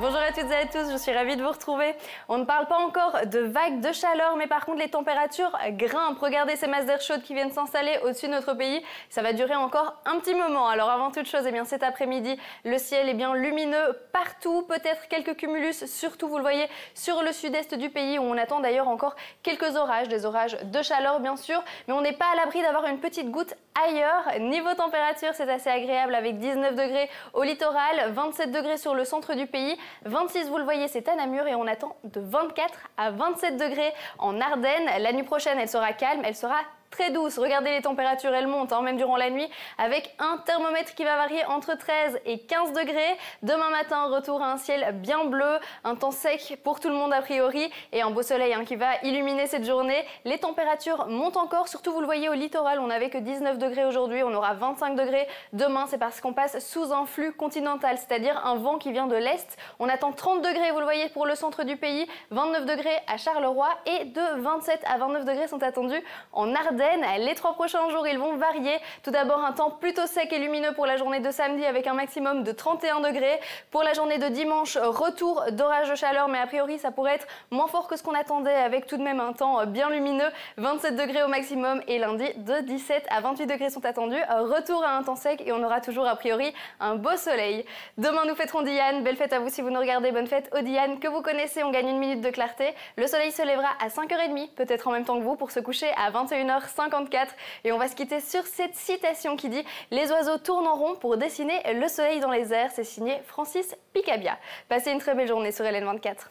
Bonjour à toutes et à tous, je suis ravie de vous retrouver. On ne parle pas encore de vagues de chaleur, mais par contre les températures grimpent. Regardez ces masses d'air chaudes qui viennent s'installer au-dessus de notre pays. Ça va durer encore un petit moment. Alors avant toute chose, eh bien, cet après-midi, le ciel est eh bien lumineux partout. Peut-être quelques cumulus, surtout vous le voyez, sur le sud-est du pays où on attend d'ailleurs encore quelques orages, des orages de chaleur bien sûr. Mais on n'est pas à l'abri d'avoir une petite goutte ailleurs. Niveau température, c'est assez agréable avec 19 degrés au littoral, 27 degrés sur le centre du pays. 26, vous le voyez, c'est à et on attend de 24 à 27 degrés en Ardennes. La nuit prochaine, elle sera calme, elle sera très douce. Regardez les températures, elles montent, hein, même durant la nuit, avec un thermomètre qui va varier entre 13 et 15 degrés. Demain matin, retour à un ciel bien bleu, un temps sec pour tout le monde a priori, et un beau soleil hein, qui va illuminer cette journée. Les températures montent encore, surtout vous le voyez au littoral, on n'avait que 19 degrés aujourd'hui, on aura 25 degrés demain, c'est parce qu'on passe sous un flux continental, c'est-à-dire un vent qui vient de l'est. On attend 30 degrés, vous le voyez, pour le centre du pays, 29 degrés à Charleroi, et de 27 à 29 degrés sont attendus en Ardennes. Les trois prochains jours, ils vont varier. Tout d'abord, un temps plutôt sec et lumineux pour la journée de samedi avec un maximum de 31 degrés. Pour la journée de dimanche, retour d'orage de chaleur, mais a priori, ça pourrait être moins fort que ce qu'on attendait avec tout de même un temps euh, bien lumineux, 27 degrés au maximum. Et lundi, de 17 à 28 degrés sont attendus. Retour à un temps sec et on aura toujours a priori un beau soleil. Demain, nous fêterons Diane. Belle fête à vous si vous nous regardez. Bonne fête aux Diane que vous connaissez. On gagne une minute de clarté. Le soleil se lèvera à 5h30, peut-être en même temps que vous, pour se coucher à 21h. 54 et on va se quitter sur cette citation qui dit Les oiseaux tournent en rond pour dessiner le soleil dans les airs. C'est signé Francis Picabia. Passez une très belle journée sur LN24.